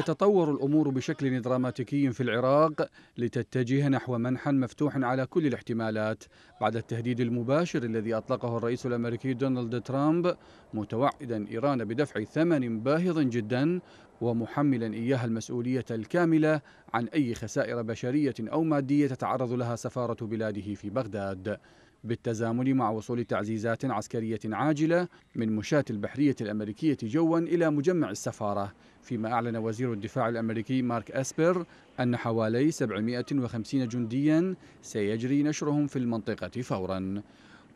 تتطور الأمور بشكل دراماتيكي في العراق لتتجه نحو منحا مفتوح على كل الاحتمالات بعد التهديد المباشر الذي أطلقه الرئيس الأمريكي دونالد ترامب متوعدا إيران بدفع ثمن باهظ جدا ومحملا إياها المسؤولية الكاملة عن أي خسائر بشرية أو مادية تتعرض لها سفارة بلاده في بغداد بالتزامن مع وصول تعزيزات عسكرية عاجلة من مشاة البحرية الأمريكية جوا إلى مجمع السفارة فيما أعلن وزير الدفاع الأمريكي مارك أسبر أن حوالي 750 جنديا سيجري نشرهم في المنطقة فوراً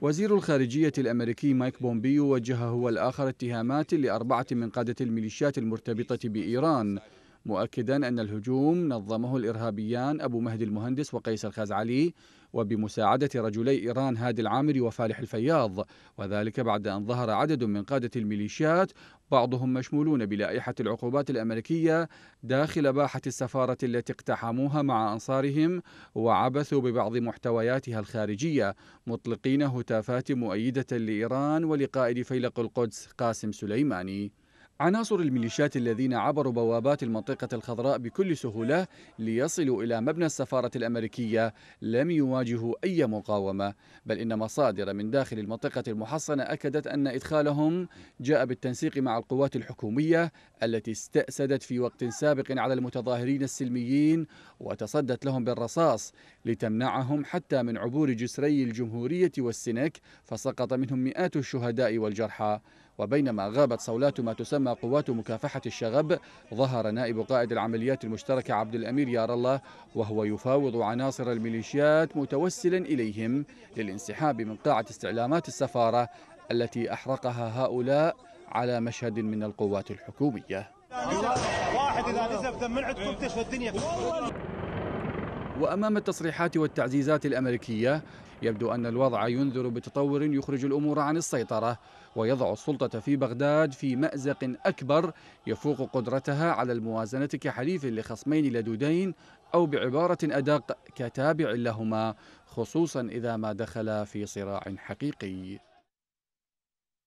وزير الخارجية الأمريكي مايك بومبيو وجه هو الآخر اتهامات لأربعة من قادة الميليشيات المرتبطة بإيران مؤكدا أن الهجوم نظمه الإرهابيان أبو مهدي المهندس وقيس الخزعلي وبمساعدة رجلي إيران هادي العامري وفالح الفياض وذلك بعد أن ظهر عدد من قادة الميليشيات بعضهم مشمولون بلائحة العقوبات الأمريكية داخل باحة السفارة التي اقتحموها مع أنصارهم وعبثوا ببعض محتوياتها الخارجية مطلقين هتافات مؤيدة لإيران ولقائد فيلق القدس قاسم سليماني عناصر الميليشيات الذين عبروا بوابات المنطقة الخضراء بكل سهولة ليصلوا إلى مبنى السفارة الأمريكية لم يواجهوا أي مقاومة بل إن مصادر من داخل المنطقة المحصنة أكدت أن إدخالهم جاء بالتنسيق مع القوات الحكومية التي استأسدت في وقت سابق على المتظاهرين السلميين وتصدت لهم بالرصاص لتمنعهم حتى من عبور جسري الجمهورية والسنك فسقط منهم مئات الشهداء والجرحى وبينما غابت صولات ما تسمى قوات مكافحة الشغب ظهر نائب قائد العمليات المشتركة عبد الأمير يار الله وهو يفاوض عناصر الميليشيات متوسلا إليهم للانسحاب من قاعة استعلامات السفارة التي أحرقها هؤلاء على مشهد من القوات الحكومية واحد إذا نزف من عندكم تشفى الدنيا وأمام التصريحات والتعزيزات الأمريكية يبدو أن الوضع ينذر بتطور يخرج الأمور عن السيطرة ويضع السلطة في بغداد في مأزق أكبر يفوق قدرتها على الموازنة كحليف لخصمين لدودين أو بعبارة أدق كتابع لهما خصوصا إذا ما دخل في صراع حقيقي